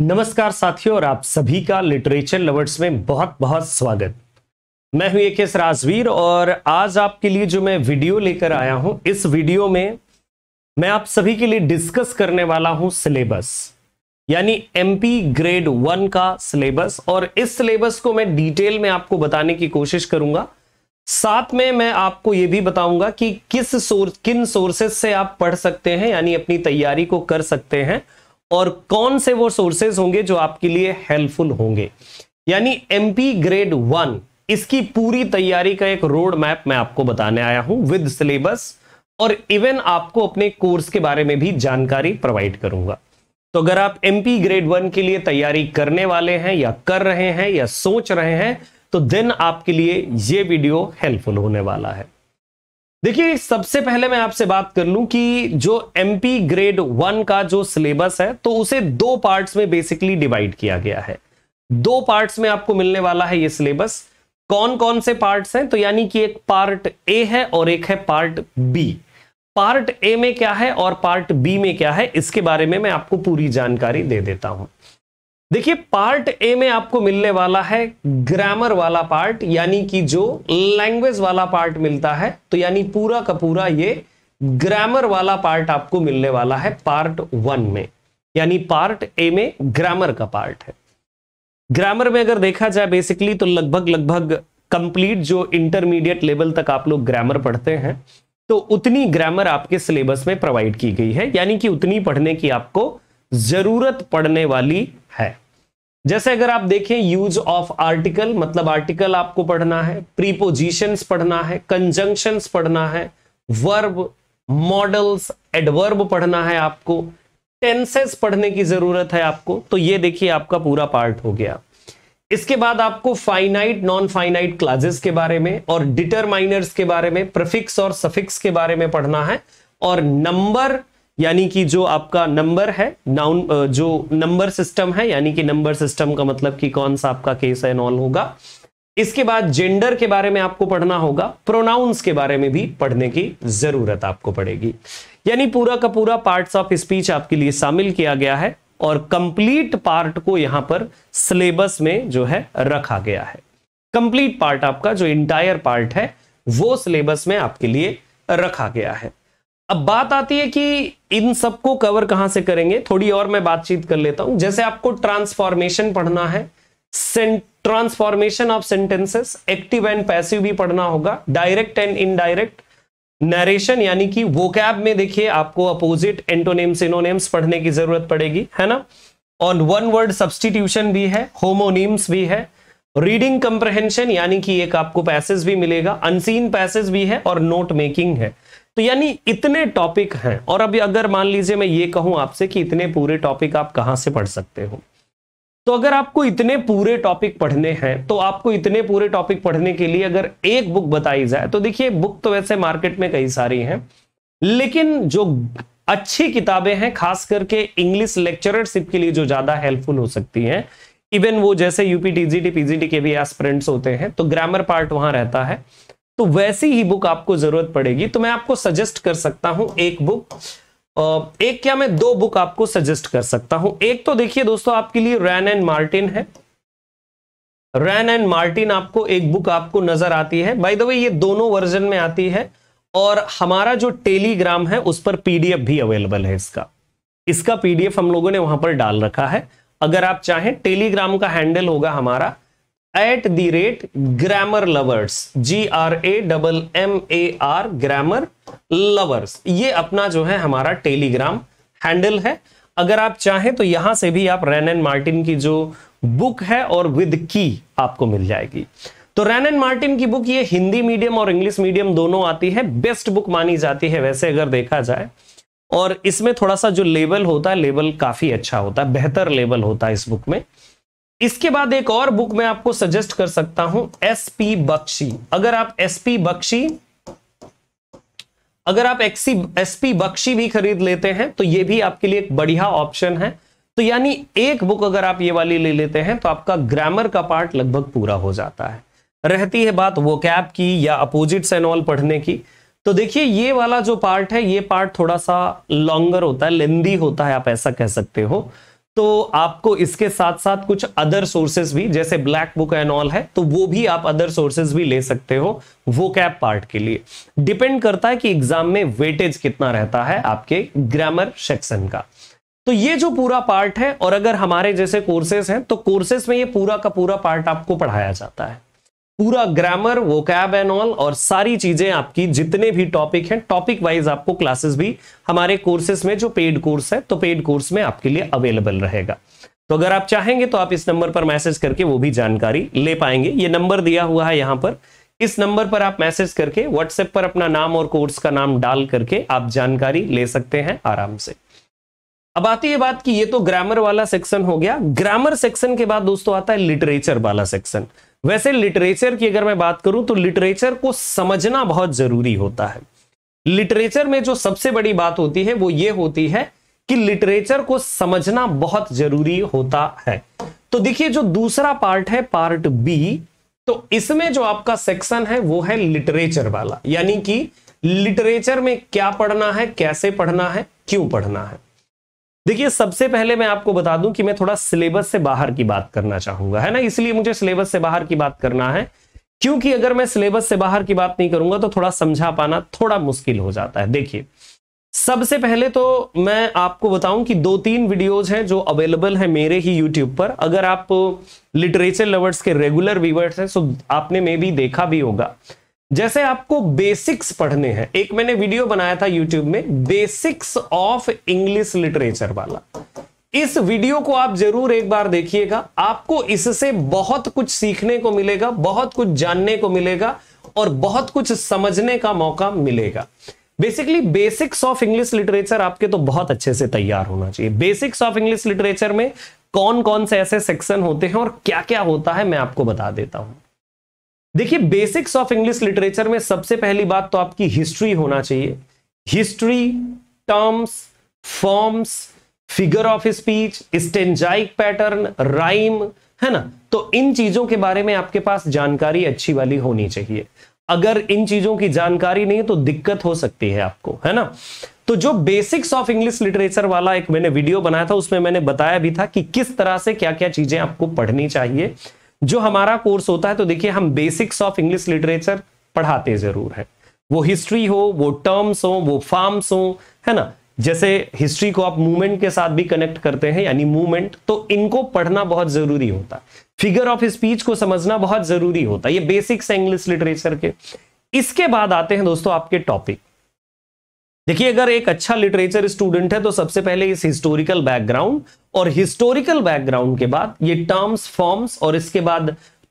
नमस्कार साथियों और आप सभी का लिटरेचर लवर्स में बहुत बहुत स्वागत मैं हूं एक एस राजवीर और आज आपके लिए जो मैं वीडियो लेकर आया हूं इस वीडियो में मैं आप सभी के लिए डिस्कस करने वाला हूं सिलेबस यानी एमपी ग्रेड वन का सिलेबस और इस सिलेबस को मैं डिटेल में आपको बताने की कोशिश करूंगा साथ में मैं आपको यह भी बताऊंगा कि किस सोर्स किन सोर्सेस से आप पढ़ सकते हैं यानी अपनी तैयारी को कर सकते हैं और कौन से वो सोर्सेज होंगे जो आपके लिए हेल्पफुल होंगे यानी एमपी ग्रेड वन इसकी पूरी तैयारी का एक रोड मैप मैं आपको बताने आया हूं विद सिलेबस और इवन आपको अपने कोर्स के बारे में भी जानकारी प्रोवाइड करूंगा तो अगर आप एमपी ग्रेड वन के लिए तैयारी करने वाले हैं या कर रहे हैं या सोच रहे हैं तो देन आपके लिए ये वीडियो हेल्पफुल होने वाला है देखिए सबसे पहले मैं आपसे बात कर लूं कि जो एमपी ग्रेड वन का जो सिलेबस है तो उसे दो पार्ट्स में बेसिकली डिवाइड किया गया है दो पार्ट्स में आपको मिलने वाला है ये सिलेबस कौन कौन से पार्ट्स हैं तो यानी कि एक पार्ट ए है और एक है पार्ट बी पार्ट ए में क्या है और पार्ट बी में क्या है इसके बारे में मैं आपको पूरी जानकारी दे देता हूं देखिए पार्ट ए में आपको मिलने वाला है ग्रामर वाला पार्ट यानी कि जो लैंग्वेज वाला पार्ट मिलता है तो यानी पूरा का पूरा ये ग्रामर वाला पार्ट आपको मिलने वाला है पार्ट वन में यानी पार्ट ए में ग्रामर का पार्ट है ग्रामर में अगर देखा जाए बेसिकली तो लगभग लगभग कंप्लीट जो इंटरमीडिएट लेवल तक आप लोग ग्रामर पढ़ते हैं तो उतनी ग्रामर आपके सिलेबस में प्रोवाइड की गई है यानी कि उतनी पढ़ने की आपको जरूरत पड़ने वाली है जैसे अगर आप देखें यूज ऑफ आर्टिकल मतलब आर्टिकल आपको पढ़ना है प्रीपोजिशन पढ़ना है कंजंक्शन पढ़ना है वर्ब मॉडल्स एडवर्ब पढ़ना है आपको टेंसेस पढ़ने की जरूरत है आपको तो ये देखिए आपका पूरा पार्ट हो गया इसके बाद आपको फाइनाइट नॉन फाइनाइट क्लासेस के बारे में और डिटरमाइनर्स के बारे में प्रफिक्स और सफिक्स के बारे में पढ़ना है और नंबर यानी कि जो आपका नंबर है नाउन जो नंबर सिस्टम है यानी कि नंबर सिस्टम का मतलब कि कौन सा आपका केस है नॉल होगा इसके बाद जेंडर के बारे में आपको पढ़ना होगा प्रोनाउंस के बारे में भी पढ़ने की जरूरत आपको पड़ेगी यानी पूरा का पूरा पार्ट्स ऑफ स्पीच आपके लिए शामिल किया गया है और कंप्लीट पार्ट को यहां पर सिलेबस में जो है रखा गया है कंप्लीट पार्ट आपका जो इंटायर पार्ट है वो सिलेबस में आपके लिए रखा गया है अब बात आती है कि इन सबको कवर कहां से करेंगे थोड़ी और मैं बातचीत कर लेता हूं जैसे आपको ट्रांसफॉर्मेशन पढ़ना है transformation of sentences active and passive भी पढ़ना होगा डायरेक्ट एंड इनडायरेक्ट नरेशन यानी कि वोकैब में देखिए आपको अपोजिट एंटोनेम्स इनोनेम्स पढ़ने की जरूरत पड़ेगी है ना ऑन वन वर्ड सब्सटीट्यूशन भी है होमोनिम्स भी है रीडिंग कंप्रहेंशन यानी कि एक आपको पैसेज भी मिलेगा अनसीन पैसेज भी है और नोट मेकिंग है तो यानी इतने टॉपिक हैं और अभी अगर मान लीजिए मैं ये कहूं आपसे कि इतने पूरे टॉपिक आप कहां से पढ़ सकते हो तो अगर आपको इतने पूरे टॉपिक पढ़ने हैं तो आपको इतने पूरे टॉपिक पढ़ने के लिए अगर एक बुक बताई जाए तो देखिए बुक तो वैसे मार्केट में कई सारी हैं लेकिन जो अच्छी किताबें हैं खास करके इंग्लिश लेक्चररशिप के लिए जो ज्यादा हेल्पफुल हो सकती हैं इवन वो जैसे यूपी टीजीटी पीजीटी के भी एस्परेंट्स होते हैं तो ग्रामर पार्ट वहां रहता है तो वैसी ही बुक आपको जरूरत पड़ेगी तो मैं आपको सजेस्ट कर सकता हूं एक बुक एक क्या मैं दो बुक आपको सजेस्ट कर सकता हूं एक तो देखिए दोस्तों आपके लिए रैन एंड मार्टिन है रैन एंड मार्टिन आपको एक बुक आपको नजर आती है बाय द वे ये दोनों वर्जन में आती है और हमारा जो टेलीग्राम है उस पर पीडीएफ भी अवेलेबल है इसका इसका पीडीएफ हम लोगों ने वहां पर डाल रखा है अगर आप चाहें टेलीग्राम का हैंडल होगा हमारा at the rate grammar lovers G R A double M A R grammar lovers ये अपना जो है हमारा टेलीग्राम हैंडल है अगर आप चाहें तो यहां से भी आप रैन एंड मार्टिन की जो बुक है और विद की आपको मिल जाएगी तो रैन एंड मार्टिन की बुक ये हिंदी मीडियम और इंग्लिश मीडियम दोनों आती है बेस्ट बुक मानी जाती है वैसे अगर देखा जाए और इसमें थोड़ा सा जो लेवल होता है लेवल काफी अच्छा होता है बेहतर लेवल होता है इस बुक में इसके बाद एक और बुक मैं आपको सजेस्ट कर सकता हूं एस पी बख्शी अगर आप एस पी बख्शी अगर आप एक्सी एस पी बख्शी भी खरीद लेते हैं तो यह भी आपके लिए एक बढ़िया ऑप्शन है तो यानी एक बुक अगर आप ये वाली ले लेते हैं तो आपका ग्रामर का पार्ट लगभग पूरा हो जाता है रहती है बात वो कैप की या अपोजिट से पढ़ने की तो देखिए ये वाला जो पार्ट है ये पार्ट थोड़ा सा लॉन्गर होता है लेंदी होता है आप ऐसा कह सकते हो तो आपको इसके साथ साथ कुछ अदर सोर्सेस भी जैसे ब्लैक बुक एंड ऑल है तो वो भी आप अदर सोर्सेज भी ले सकते हो वो कैप पार्ट के लिए डिपेंड करता है कि एग्जाम में वेटेज कितना रहता है आपके ग्रामर सेक्शन का तो ये जो पूरा पार्ट है और अगर हमारे जैसे कोर्सेज हैं तो कोर्सेज में ये पूरा का पूरा पार्ट आपको पढ़ाया जाता है पूरा ग्रामर वो कैब एंड ऑल और सारी चीजें आपकी जितने भी टॉपिक हैं टॉपिक वाइज आपको क्लासेस भी हमारे कोर्सेस में जो पेड कोर्स है तो पेड कोर्स में आपके लिए अवेलेबल रहेगा तो अगर आप चाहेंगे तो आप इस नंबर पर मैसेज करके वो भी जानकारी ले पाएंगे ये नंबर दिया हुआ है यहां पर इस नंबर पर आप मैसेज करके व्हाट्सएप पर अपना नाम और कोर्स का नाम डाल करके आप जानकारी ले सकते हैं आराम से अब आती है बात कि ये तो ग्रामर वाला सेक्शन हो गया ग्रामर सेक्शन के बाद दोस्तों आता है लिटरेचर वाला सेक्शन वैसे लिटरेचर की अगर मैं बात करूं तो लिटरेचर को समझना बहुत जरूरी होता है लिटरेचर में जो सबसे बड़ी बात होती है वो ये होती है कि लिटरेचर को समझना बहुत जरूरी होता है तो देखिए जो दूसरा पार्ट है पार्ट बी तो इसमें जो आपका सेक्शन है वो है लिटरेचर वाला यानी कि लिटरेचर में क्या पढ़ना है कैसे पढ़ना है क्यों पढ़ना है देखिए सबसे पहले मैं आपको बता दूं कि मैं थोड़ा सिलेबस से बाहर की बात करना चाहूंगा है ना इसलिए मुझे सिलेबस से बाहर की बात करना है क्योंकि अगर मैं सिलेबस से बाहर की बात नहीं करूंगा तो थोड़ा समझा पाना थोड़ा मुश्किल हो जाता है देखिए सबसे पहले तो मैं आपको बताऊं कि दो तीन वीडियोज हैं जो अवेलेबल हैं मेरे ही यूट्यूब पर अगर आप लिटरेचर लवर्स के रेगुलर व्यूवर्स हैं तो आपने मे भी देखा भी होगा जैसे आपको बेसिक्स पढ़ने हैं एक मैंने वीडियो बनाया था यूट्यूब में बेसिक्स ऑफ इंग्लिश लिटरेचर वाला इस वीडियो को आप जरूर एक बार देखिएगा आपको इससे बहुत कुछ सीखने को मिलेगा बहुत कुछ जानने को मिलेगा और बहुत कुछ समझने का मौका मिलेगा basically basics of English literature आपके तो बहुत अच्छे से तैयार होना चाहिए बेसिक्स ऑफ इंग्लिश लिटरेचर में कौन कौन से ऐसे सेक्शन होते हैं और क्या क्या होता है मैं आपको बता देता हूं देखिए बेसिक्स ऑफ इंग्लिश लिटरेचर में सबसे पहली बात तो आपकी हिस्ट्री होना चाहिए history terms forms figure of speech stanzaic pattern rhyme है ना तो इन चीजों के बारे में आपके पास जानकारी अच्छी वाली होनी चाहिए अगर इन चीजों की जानकारी नहीं तो दिक्कत हो सकती है आपको है ना तो जो बेसिक्स ऑफ इंग्लिश लिटरेचर वाला एक मैंने वीडियो बनाया था उसमें मैंने बताया भी था कि किस तरह से क्या क्या चीजें आपको पढ़नी चाहिए जो हमारा कोर्स होता है तो देखिए हम बेसिक्स ऑफ इंग्लिश लिटरेचर पढ़ाते जरूर है वो हिस्ट्री हो वो टर्म्स हो वो फार्म्स हो है ना जैसे हिस्ट्री को आप मूवमेंट के साथ भी कनेक्ट करते हैं यानी मूवमेंट तो इनको पढ़ना बहुत जरूरी होता है फिगर ऑफ स्पीच को समझना बहुत जरूरी होता है ये बेसिक्स है इंग्लिश लिटरेचर के इसके बाद आते हैं दोस्तों आपके टॉपिक देखिए अगर एक अच्छा लिटरेचर स्टूडेंट है तो सबसे पहले इस हिस्टोरिकल बैकग्राउंड और हिस्टोरिकल बैकग्राउंड के बाद ये टर्म्स फॉर्म्स और इसके बाद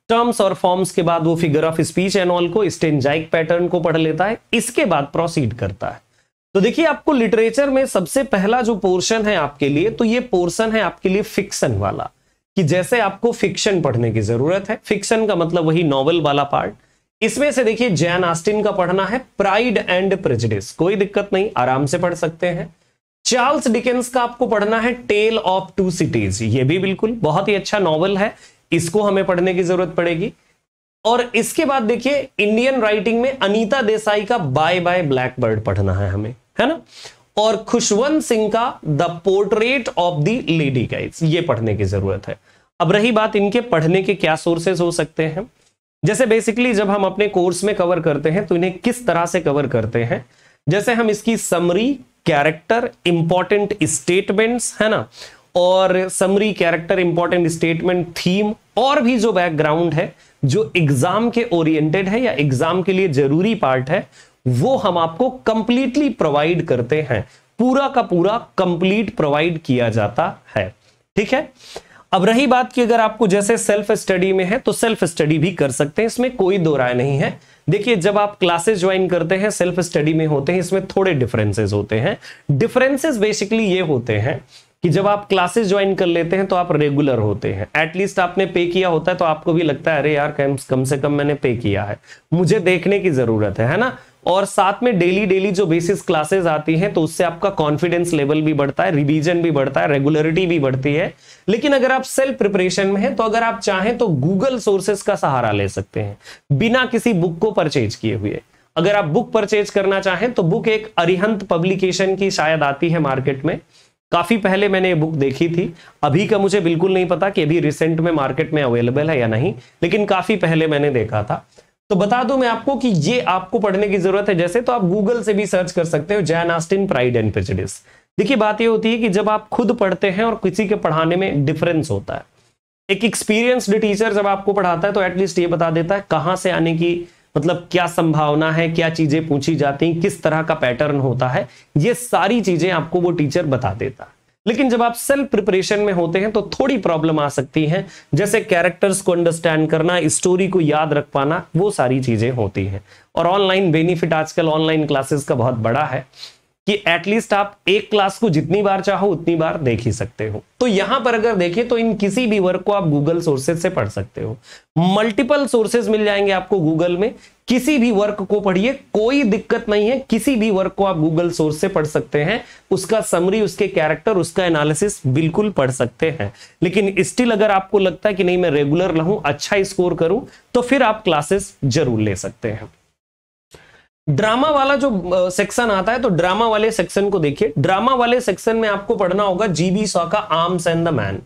टर्म्स और फॉर्म्स के बाद वो figure of speech and all को स्टेंजाइक पैटर्न को पढ़ लेता है इसके बाद प्रोसीड करता है तो देखिए आपको लिटरेचर में सबसे पहला जो पोर्शन है आपके लिए तो ये पोर्शन है आपके लिए फिक्शन वाला कि जैसे आपको फिक्शन पढ़ने की जरूरत है फिक्शन का मतलब वही नॉवल वाला पार्ट इसमें से देखिए जैन आस्टिन का पढ़ना है प्राइड एंड प्रेजिडिस कोई दिक्कत नहीं आराम से पढ़ सकते हैं चार्ल्स डिकेंस का आपको पढ़ना है टेल ऑफ टू सिटीज ये भी बिल्कुल बहुत ही अच्छा नॉवल है इसको हमें पढ़ने की जरूरत पड़ेगी और इसके बाद देखिए इंडियन राइटिंग में अनीता देसाई का बाय बाय ब्लैक बर्ड पढ़ना है हमें है ना और खुशवंत सिंह का the portrait of the lady guides ये पढ़ने की जरूरत है अब रही बात इनके पढ़ने के क्या सोर्सेस हो सकते हैं जैसे बेसिकली जब हम अपने कोर्स में कवर करते हैं तो इन्हें किस तरह से कवर करते हैं जैसे हम इसकी समरी कैरेक्टर इंपॉर्टेंट स्टेटमेंट्स है ना और summary character important statement theme और भी जो बैकग्राउंड है जो एग्जाम के ओरिएंटेड है या एग्जाम के लिए जरूरी पार्ट है वो हम आपको कंप्लीटली प्रोवाइड करते हैं पूरा का पूरा कंप्लीट प्रोवाइड किया जाता है ठीक है अब रही बात की अगर आपको जैसे सेल्फ स्टडी में है तो सेल्फ स्टडी भी कर सकते हैं इसमें कोई दो राय नहीं है देखिए जब आप क्लासेस ज्वाइन करते हैं सेल्फ स्टडी में होते हैं इसमें थोड़े डिफरेंसेस होते हैं डिफरेंसेस बेसिकली ये होते हैं कि जब आप क्लासेस ज्वाइन कर लेते हैं तो आप रेगुलर होते हैं एटलीस्ट आपने पे किया होता है तो आपको भी लगता है अरे यार कम से कम मैंने पे किया है मुझे देखने की जरूरत है है ना और साथ में डेली डेली जो बेसिस क्लासेस आती हैं तो उससे आपका कॉन्फिडेंस लेवल भी बढ़ता है रिवीजन भी बढ़ता है रेगुलरिटी भी बढ़ती है लेकिन अगर आप सेल्फ प्रिपरेशन में हैं तो अगर आप चाहें तो गूगल सोर्सेस का सहारा ले सकते हैं बिना किसी बुक को परचेज किए हुए अगर आप बुक परचेज करना चाहें तो बुक एक अरिहंत पब्लिकेशन की शायद आती है मार्केट में काफी पहले मैंने ये बुक देखी थी अभी का मुझे बिल्कुल नहीं पता कि अभी रिसेंट में मार्केट में अवेलेबल है या नहीं लेकिन काफी पहले मैंने देखा था तो बता दूं मैं आपको कि ये आपको पढ़ने की जरूरत है जैसे तो आप गूगल से भी सर्च कर सकते हो Jane Austen pride and prejudice देखिए बात ये होती है कि जब आप खुद पढ़ते हैं और किसी के पढ़ाने में डिफरेंस होता है एक एक्सपीरियंस्ड टीचर जब आपको पढ़ाता है तो एटलीस्ट ये बता देता है कहां से आने की मतलब क्या संभावना है क्या चीजें पूछी जाती हैं किस तरह का पैटर्न होता है ये सारी चीजें आपको वो टीचर बता देता है लेकिन जब आप सेल्फ प्रिपरेशन में होते हैं तो थोड़ी प्रॉब्लम आ सकती है जैसे कैरेक्टर्स को अंडरस्टैंड करना स्टोरी को याद रख पाना वो सारी चीजें होती हैं और ऑनलाइन बेनिफिट आजकल ऑनलाइन क्लासेस का बहुत बड़ा है कि एटलीस्ट आप एक क्लास को जितनी बार चाहो उतनी बार देख ही सकते हो तो यहां पर अगर देखें तो इन किसी भी वर्क को आप गूगल सोर्सेज से पढ़ सकते हो मल्टीपल सोर्सेज मिल जाएंगे आपको गूगल में किसी भी वर्क को पढ़िए कोई दिक्कत नहीं है किसी भी वर्क को आप गूगल सोर्स से पढ़ सकते हैं उसका समरी उसके कैरेक्टर उसका एनालिसिस बिल्कुल पढ़ सकते हैं लेकिन स्टिल अगर आपको लगता है कि नहीं मैं रेगुलर रहूं अच्छा स्कोर करूं तो फिर आप क्लासेस जरूर ले सकते हैं ड्रामा वाला जो सेक्शन आता है तो ड्रामा वाले सेक्शन को देखिए ड्रामा वाले सेक्शन में आपको पढ़ना होगा जीबी सॉ का arms and the man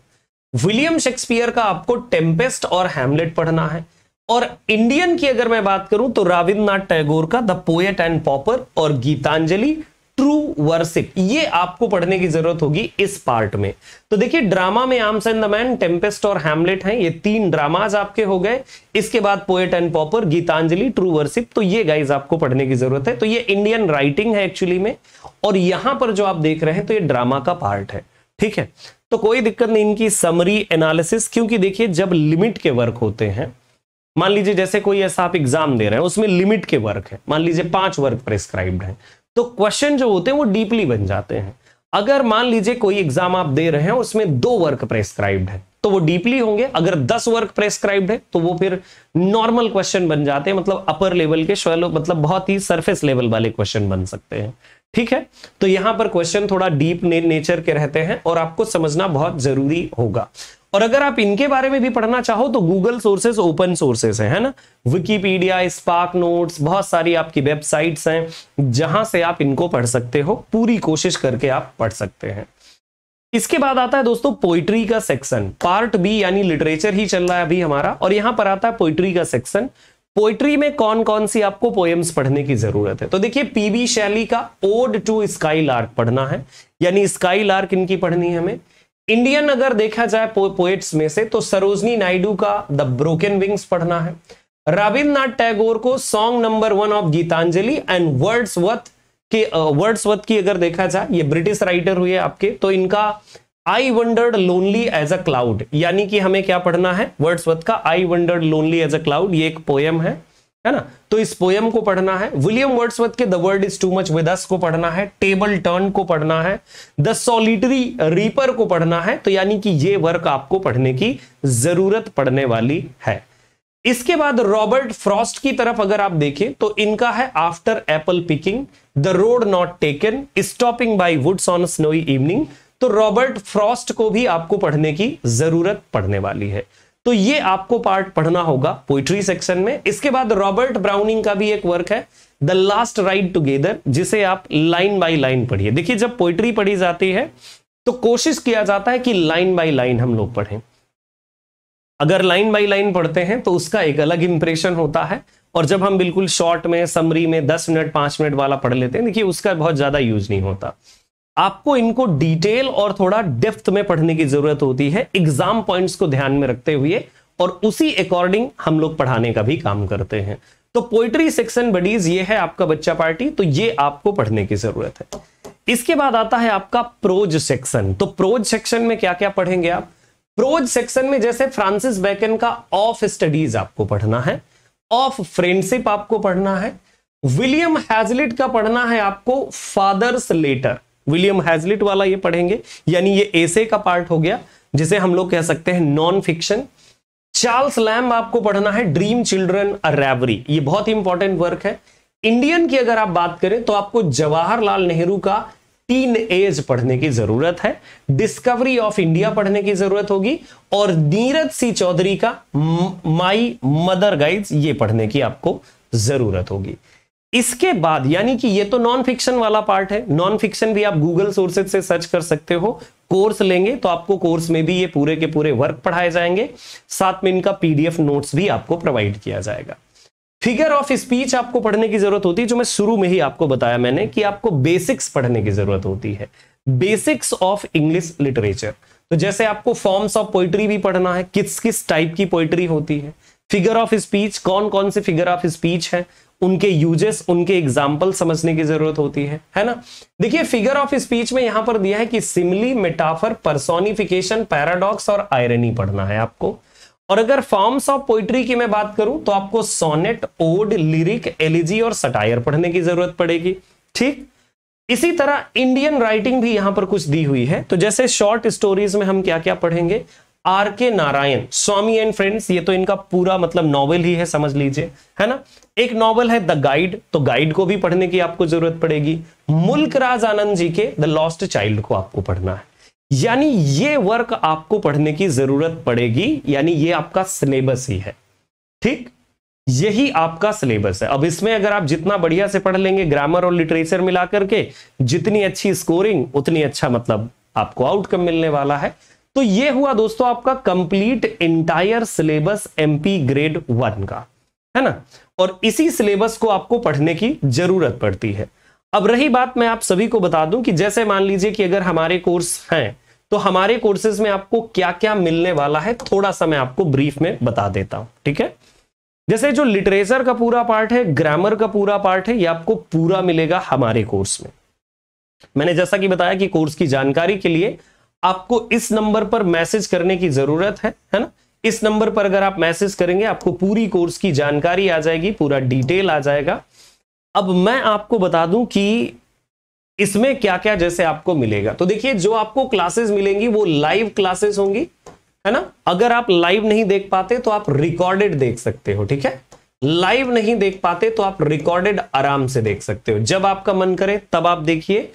William Shakespeare का आपको टेम्पेस्ट और हैमलेट पढ़ना है और इंडियन की अगर मैं बात करूं तो रविन्द्रनाथ टैगोर का द पोएट एंड पॉपर और गीतांजलि ट्रू वर्सिप ये आपको पढ़ने की जरूरत होगी इस पार्ट में तो देखिए ड्रामा में arms and the man tempest और हैमलेट हैं ये तीन ड्रामाज आपके हो गए इसके बाद poet and pauper Gitanjali true worship तो ये गाइज आपको पढ़ने की जरूरत है तो ये इंडियन राइटिंग है एक्चुअली में और यहां पर जो आप देख रहे हैं तो ये ड्रामा का पार्ट है ठीक है तो कोई दिक्कत नहीं इनकी समरी एनालिसिस क्योंकि देखिए जब लिमिट के वर्क होते हैं मान लीजिए जैसे कोई ऐसा आप एग्जाम दे रहे हैं उसमें लिमिट के वर्क है मान लीजिए पांच वर्क प्रिस्क्राइब्ड है तो क्वेश्चन जो होते हैं वो डीपली बन जाते हैं अगर मान लीजिए कोई एग्जाम आप दे रहे हैं उसमें दो वर्क प्रेस्क्राइब्ड है तो वो डीपली होंगे अगर दस वर्क प्रेस्क्राइब्ड है तो वो फिर नॉर्मल क्वेश्चन बन जाते हैं मतलब अपर लेवल के शो मतलब बहुत ही सरफेस लेवल वाले क्वेश्चन बन सकते हैं ठीक है तो यहां पर क्वेश्चन थोड़ा डीप ने, नेचर के रहते हैं और आपको समझना बहुत जरूरी होगा और अगर आप इनके बारे में भी पढ़ना चाहो तो गूगल सोर्सेस ओपन सोर्सेस है ना विकीपीडिया स्पार्क नोट्स बहुत सारी आपकी वेबसाइट्स हैं जहां से आप इनको पढ़ सकते हो पूरी कोशिश करके आप पढ़ सकते हैं इसके बाद आता है दोस्तों पोइट्री का सेक्शन पार्ट बी यानी लिटरेचर ही चल रहा है अभी हमारा और यहां पर आता है पोइट्री का सेक्शन पोइट्री में कौन कौन सी आपको पोएम्स पढ़ने की जरूरत है तो देखिए पीबी शैली का ओड टू स्काई लार्क पढ़ना है यानी स्काई लार्क इनकी पढ़नी है हमें इंडियन अगर देखा जाए पो, पोएट्स में से तो सरोजनी नायडू का द ब्रोकन विंग्स पढ़ना है रविन्द्रनाथ टैगोर को song number one of Gitanjali and words के वर्ड्स uh, की अगर देखा जाए ये ब्रिटिश राइटर हुए आपके तो इनका I wandered lonely as a cloud यानी कि हमें क्या पढ़ना है वर्ड्स का I wandered lonely as a cloud ये एक पोएम है है ना तो इस पोयम को पढ़ना है विलियम वर्ड्सवर्थ के the world is too much with us को पढ़ना है टेबल टर्न को पढ़ना है द सॉलिटरी रीपर को पढ़ना है तो यानी कि ये वर्क आपको पढ़ने की जरूरत पड़ने वाली है इसके बाद रॉबर्ट फ्रॉस्ट की तरफ अगर आप देखें तो इनका है after apple picking the road not taken stopping by woods on snowy evening तो रॉबर्ट फ्रॉस्ट को भी आपको पढ़ने की जरूरत पड़ने वाली है तो ये आपको पार्ट पढ़ना होगा पोइट्री सेक्शन में इसके बाद रॉबर्ट ब्राउनिंग का भी एक वर्क है द लास्ट राइड टूगेदर जिसे आप लाइन बाई लाइन पढ़िए देखिए जब पोइट्री पढ़ी जाती है तो कोशिश किया जाता है कि लाइन बाय लाइन हम लोग पढ़ें अगर लाइन बाय लाइन पढ़ते हैं तो उसका एक अलग इंप्रेशन होता है और जब हम बिल्कुल शॉर्ट में समरी में दस मिनट पांच मिनट वाला पढ़ लेते हैं देखिए उसका बहुत ज्यादा यूज नहीं होता आपको इनको डिटेल और थोड़ा डेप्थ में पढ़ने की जरूरत होती है एग्जाम पॉइंट्स को ध्यान में रखते हुए और उसी अकॉर्डिंग हम लोग पढ़ाने का भी काम करते हैं तो पोइट्री सेक्शन बडीज ये है आपका बच्चा पार्टी तो ये आपको पढ़ने की जरूरत है इसके बाद आता है आपका प्रोज सेक्शन तो प्रोज सेक्शन में क्या क्या पढ़ेंगे आप प्रोज सेक्शन में जैसे फ्रांसिस बैकन का ऑफ स्टडीज आपको पढ़ना है ऑफ फ्रेंडशिप आपको पढ़ना है विलियम हैजलिट का पढ़ना है आपको फादर्स लेटर विलियम हैजलिट वाला ये पढ़ेंगे यानी ये एसे का पार्ट हो गया जिसे हम लोग कह सकते हैं नॉन फिक्शन चार्ल्स लैम्ब आपको पढ़ना है ड्रीम चिल्ड्रन अ ये बहुत ही इंपॉर्टेंट वर्क है इंडियन की अगर आप बात करें तो आपको जवाहरलाल नेहरू का टीन एज पढ़ने की जरूरत है डिस्कवरी ऑफ इंडिया पढ़ने की जरूरत होगी और नीरज सी चौधरी का माई मदर गाइड्स ये पढ़ने की आपको जरूरत होगी इसके बाद यानी कि ये तो नॉन फिक्शन वाला पार्ट है नॉन फिक्शन भी आप गूगल सोर्सेज से सर्च कर सकते हो कोर्स लेंगे तो आपको कोर्स में भी ये पूरे के पूरे वर्क पढ़ाए जाएंगे साथ में इनका पीडीएफ नोट्स भी आपको प्रोवाइड किया जाएगा फिगर ऑफ स्पीच आपको पढ़ने की जरूरत होती है जो मैं शुरू में ही आपको बताया मैंने कि आपको बेसिक्स पढ़ने की जरूरत होती है बेसिक्स ऑफ इंग्लिश लिटरेचर तो जैसे आपको फॉर्म्स ऑफ पोइट्री भी पढ़ना है किस किस टाइप की पोइट्री होती है फिगर ऑफ स्पीच कौन कौन से फिगर ऑफ स्पीच है उनके यूजेस उनके एग्जाम्पल समझने की जरूरत होती है है ना देखिए फिगर ऑफ स्पीच में यहां पर दिया है कि सिमली मेटाफर परसोनिफिकेशन पैराडॉक्स और आयरनी पढ़ना है आपको और अगर फॉर्म्स ऑफ पोइट्री की मैं बात करूं तो आपको सोनेट ओड लिरिक एलिजी और सटायर पढ़ने की जरूरत पड़ेगी ठीक इसी तरह इंडियन राइटिंग भी यहां पर कुछ दी हुई है तो जैसे शॉर्ट स्टोरीज में हम क्या क्या पढ़ेंगे आर के नारायण स्वामी एंड फ्रेंड्स ये तो इनका पूरा मतलब नॉवेल ही है समझ लीजिए है ना एक नॉवेल है द गाइड तो गाइड को भी पढ़ने की आपको जरूरत पड़ेगी मुल्क राज आनंद जी के द लॉस्ट चाइल्ड को आपको पढ़ना है यानी ये वर्क आपको पढ़ने की जरूरत पड़ेगी यानी ये आपका सिलेबस ही है ठीक यही आपका सिलेबस है अब इसमें अगर आप जितना बढ़िया से पढ़ लेंगे ग्रामर और लिटरेचर मिला करके जितनी अच्छी स्कोरिंग उतनी अच्छा मतलब आपको आउटकम मिलने वाला है तो ये हुआ दोस्तों आपका complete entire syllabus MP grade one का है ना और इसी सिलेबस को आपको पढ़ने की जरूरत पड़ती है अब रही बात मैं आप सभी को बता दूं कि जैसे मान लीजिए कि अगर हमारे कोर्स हैं तो हमारे कोर्सेज में आपको क्या क्या मिलने वाला है थोड़ा सा मैं आपको ब्रीफ में बता देता हूं ठीक है जैसे जो लिटरेचर का पूरा पार्ट है ग्रामर का पूरा पार्ट है ये आपको पूरा मिलेगा हमारे कोर्स में मैंने जैसा कि बताया कि कोर्स की जानकारी के लिए आपको इस नंबर पर मैसेज करने की जरूरत है है ना इस नंबर पर अगर आप मैसेज करेंगे आपको पूरी कोर्स की जानकारी आ जाएगी पूरा डिटेल आ जाएगा अब मैं आपको बता दूं कि इसमें क्या क्या जैसे आपको मिलेगा तो देखिए जो आपको क्लासेस मिलेंगी वो लाइव क्लासेस होंगी है ना अगर आप लाइव नहीं देख पाते तो आप रिकॉर्डेड देख सकते हो ठीक है लाइव नहीं देख पाते तो आप रिकॉर्डेड आराम से देख सकते हो जब आपका मन करे तब आप देखिए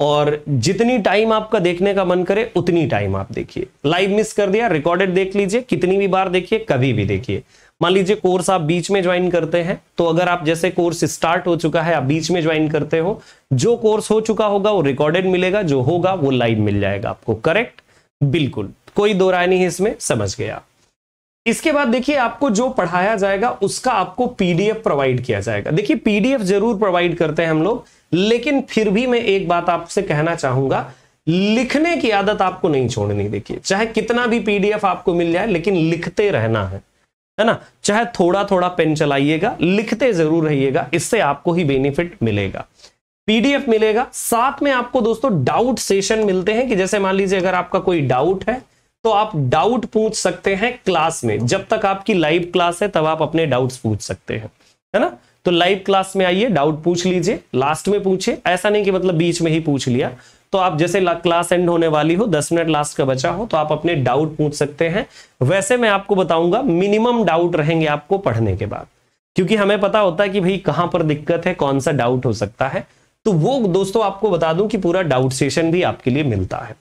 और जितनी टाइम आपका देखने का मन करे उतनी टाइम आप देखिए लाइव मिस कर दिया रिकॉर्डेड देख लीजिए कितनी भी बार देखिए कभी भी देखिए मान लीजिए कोर्स आप बीच में ज्वाइन करते हैं तो अगर आप जैसे कोर्स स्टार्ट हो चुका है आप बीच में ज्वाइन करते हो जो कोर्स हो चुका होगा वो रिकॉर्डेड मिलेगा जो होगा वो लाइव मिल जाएगा आपको करेक्ट बिल्कुल कोई दो राय नहीं है इसमें समझ गया इसके बाद देखिए आपको जो पढ़ाया जाएगा उसका आपको पीडीएफ प्रोवाइड किया जाएगा देखिए पीडीएफ जरूर प्रोवाइड करते हैं हम लोग लेकिन फिर भी मैं एक बात आपसे कहना चाहूंगा लिखने की आदत आपको नहीं छोड़नी देखिए चाहे कितना भी पीडीएफ आपको मिल जाए लेकिन लिखते रहना है है ना चाहे थोड़ा थोड़ा पेन चलाइएगा लिखते जरूर रहिएगा इससे आपको ही बेनिफिट मिलेगा पीडीएफ मिलेगा साथ में आपको दोस्तों डाउट सेशन मिलते हैं कि जैसे मान लीजिए अगर आपका कोई डाउट है तो आप डाउट पूछ सकते हैं क्लास में जब तक आपकी लाइव क्लास है तब आप अपने डाउट्स पूछ सकते हैं है ना तो लाइव क्लास में आइए डाउट पूछ लीजिए लास्ट में पूछे ऐसा नहीं कि मतलब बीच में ही पूछ लिया तो आप जैसे क्लास एंड होने वाली हो दस मिनट लास्ट का बचा हो तो आप अपने डाउट पूछ सकते हैं वैसे मैं आपको बताऊंगा मिनिमम डाउट रहेंगे आपको पढ़ने के बाद क्योंकि हमें पता होता है कि भाई कहां पर दिक्कत है कौन सा डाउट हो सकता है तो वो दोस्तों आपको बता दूं कि पूरा डाउट सेशन भी आपके लिए मिलता है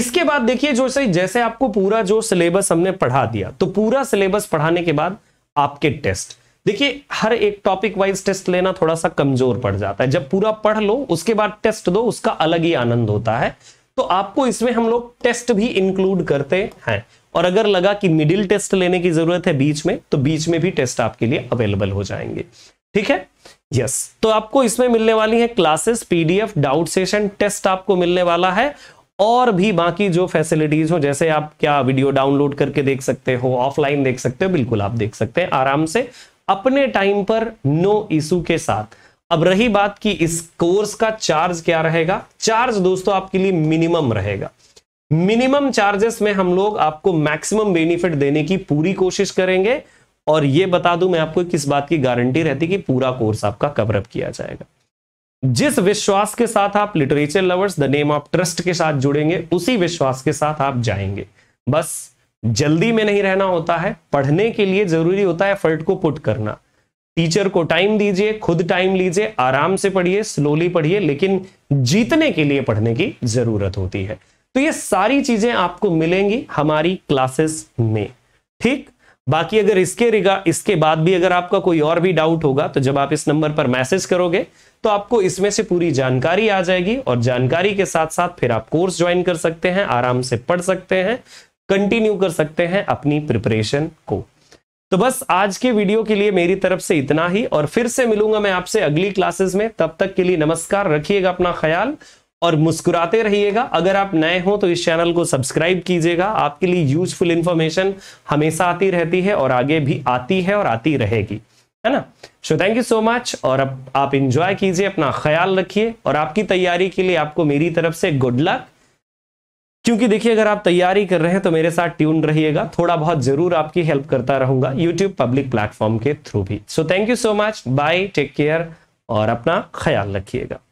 इसके बाद देखिए जो सही जैसे आपको पूरा जो सिलेबस हमने पढ़ा दिया तो पूरा सिलेबस पढ़ाने के बाद आपके टेस्ट देखिए हर एक टॉपिक वाइज टेस्ट लेना थोड़ा सा कमजोर पड़ जाता है जब पूरा पढ़ लो उसके बाद टेस्ट दो उसका अलग ही आनंद होता है तो आपको इसमें हम लोग टेस्ट भी इंक्लूड करते हैं और अगर लगा कि मिडिल टेस्ट लेने की जरूरत है बीच में तो बीच में भी टेस्ट आपके लिए अवेलेबल हो जाएंगे ठीक है यस yes. तो आपको इसमें मिलने वाली है classes PDF doubt session test आपको मिलने वाला है और भी बाकी जो फैसिलिटीज हो जैसे आप क्या वीडियो डाउनलोड करके देख सकते हो ऑफलाइन देख सकते हो बिल्कुल आप देख सकते हैं आराम से अपने टाइम पर नो इशू के साथ अब रही बात कि इस कोर्स का चार्ज क्या रहेगा चार्ज दोस्तों आपके लिए मिनिमम रहेगा मिनिमम चार्जेस में हम लोग आपको मैक्सिमम बेनिफिट देने की पूरी कोशिश करेंगे और यह बता दूं मैं आपको किस बात की गारंटी रहती कि पूरा कोर्स आपका कवरअप किया जाएगा जिस विश्वास के साथ आप literature lovers the name of trust के साथ जुड़ेंगे उसी विश्वास के साथ आप जाएंगे बस जल्दी में नहीं रहना होता है पढ़ने के लिए जरूरी होता है एफर्ट को पुट करना टीचर को टाइम दीजिए खुद टाइम लीजिए आराम से पढ़िए स्लोली पढ़िए लेकिन जीतने के लिए पढ़ने की जरूरत होती है तो ये सारी चीजें आपको मिलेंगी हमारी क्लासेस में ठीक बाकी अगर इसके रिगा इसके बाद भी अगर आपका कोई और भी डाउट होगा तो जब आप इस नंबर पर मैसेज करोगे तो आपको इसमें से पूरी जानकारी आ जाएगी और जानकारी के साथ साथ फिर आप कोर्स ज्वाइन कर सकते हैं आराम से पढ़ सकते हैं कंटिन्यू कर सकते हैं अपनी प्रिपरेशन को तो बस आज के वीडियो के लिए मेरी तरफ से इतना ही और फिर से मिलूंगा मैं आपसे अगली क्लासेस में तब तक के लिए नमस्कार रखिएगा अपना ख्याल और मुस्कुराते रहिएगा अगर आप नए हो तो इस चैनल को सब्सक्राइब कीजिएगा आपके लिए यूजफुल इंफॉर्मेशन हमेशा आती रहती है और आगे भी आती है और आती रहेगी है ना so thank you so much और अब आप इंजॉय कीजिए अपना ख्याल रखिए और आपकी तैयारी के लिए आपको मेरी तरफ से गुड लक क्योंकि देखिए अगर आप तैयारी कर रहे हैं तो मेरे साथ ट्यून रहिएगा थोड़ा बहुत जरूर आपकी हेल्प करता रहूंगा यूट्यूब पब्लिक प्लेटफॉर्म के थ्रू भी so thank you so much bye take care और अपना ख्याल रखिएगा